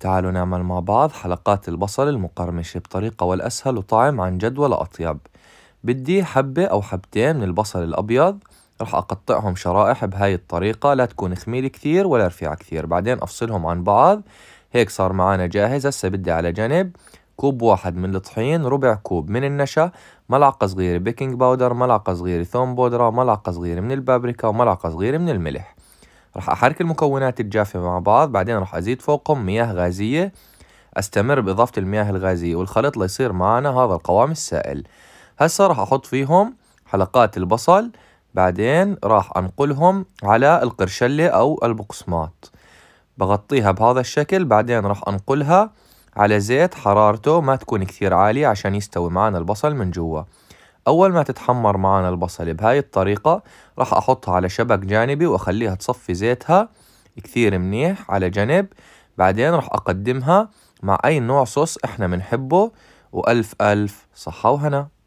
تعالوا نعمل مع بعض حلقات البصل المقرمشة بطريقة والأسهل وطعم عن جد ولا أطيب بدي حبة أو حبتين من البصل الأبيض رح أقطعهم شرائح بهاي الطريقة لا تكون خميلة كثير ولا رفيعة كثير بعدين أفصلهم عن بعض هيك صار معانا جاهز هسه بدي على جنب كوب واحد من الطحين ربع كوب من النشا ملعقة صغيرة بيكنج باودر ملعقة صغيرة ثوم بودرة ملعقة صغيرة من البابريكا وملعقة صغيرة من الملح راح أحرك المكونات الجافة مع بعض بعدين راح أزيد فوقهم مياه غازية أستمر بإضافة المياه الغازية والخليط ليصير معنا هذا القوام السائل هسا راح أحط فيهم حلقات البصل بعدين راح أنقلهم على القرشلة أو البقسماط بغطيها بهذا الشكل بعدين راح أنقلها على زيت حرارته ما تكون كثير عالية عشان يستوي معنا البصل من جوا أول ما تتحمر معنا البصلة بهاي الطريقة راح أحطها على شبك جانبي وأخليها تصفي زيتها كثير منيح على جنب بعدين راح أقدمها مع أي نوع صوص إحنا بنحبه وألف ألف صحة وهنا